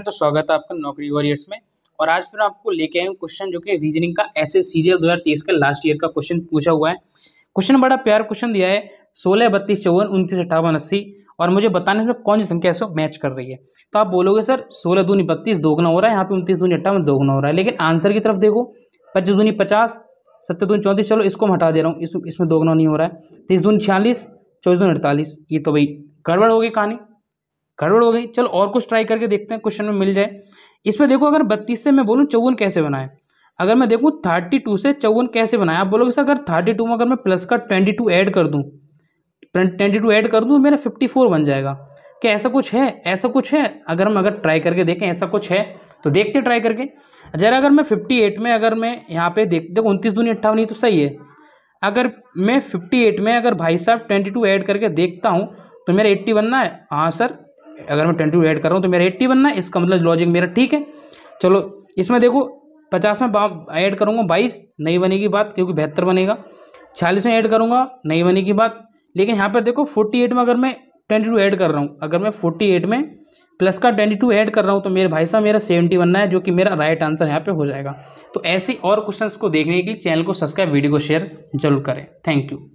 तो स्वागत है आपका नौकरी वॉरियर्स में और आज फिर आपको लेके आए क्वेश्चन जो कि रीजनिंग का एस एस सीरियल दो का लास्ट ईयर का क्वेश्चन पूछा हुआ है क्वेश्चन बड़ा प्यार क्वेश्चन दिया है सोलह बत्तीस चौवन उनतीस अट्ठावन अस्सी और मुझे बताने इसमें कौन सी संख्या इसको मैच कर रही है तो आप बोलोगे सर सोलह दूनी बत्तीस दोगुना हो रहा है यहाँ पे उनतीस दूनी अट्ठावन दोगुना हो रहा है लेकिन आंसर की तरफ देखो पच्चीस दूनी पचास सत्तर दूनी चौंतीस चलो इसको मैं हटा दे रहा हूँ इस, इसमें दोगुना नहीं हो रहा है तीस दून छियालीस चौबीस दून अड़तालीस ये तो भाई गड़बड़ होगी कहानी गड़बड़ हो गई चलो और कुछ ट्राई करके देखते हैं क्वेश्चन में मिल जाए इसमें देखो अगर बत्तीस से मैं बोलूँ चौवन कैसे बनाए अगर मैं देखूँ थर्टी टू से चौवन कैसे बनाए आप बोलोगे सर अगर थर्टी टू में अगर मैं प्लस का ट्वेंटी टू ऐड कर दूँ ट्वेंटी टू ऐड कर दूँ तो मेरा फिफ्टी फोर बन जाएगा क्या ऐसा कुछ है ऐसा कुछ है अगर हम अगर ट्राई करके देखें ऐसा कुछ है तो देखते ट्राई करके जरा अगर मैं फिफ्टी एट में अगर मैं यहाँ पे देख देखो उनतीस दूनी अट्ठावन तो सही है अगर मैं फिफ्टी एट में अगर भाई साहब ट्वेंटी टू ऐड करके देखता हूँ तो मेरा एट्टी बनना है हाँ सर अगर मैं ट्वेंटी ऐड कर रहा हूँ तो मेरा एट्टी बनना है इसका मतलब लॉजिक मेरा ठीक है चलो इसमें देखो पचास में ऐड करूँगा बाईस नहीं बनेगी बात क्योंकि बेहतर बनेगा चालीस में ऐड करूँगा नहीं बनेगी बात लेकिन यहाँ पर देखो फोर्टी एट में अगर मैं ट्वेंटी टू ऐड कर रहा हूँ अगर मैं फोर्टी एट में प्लस का ट्वेंटी टू ऐड कर रहा हूँ तो मेरे भाई साहब मेरा सेवेंटी बनना है जो कि मेरा राइट आंसर यहाँ पे हो जाएगा तो ऐसे और क्वेश्चंस को देखने के लिए चैनल को सब्सक्राइब वीडियो को शेयर जरूर करें थैंक यू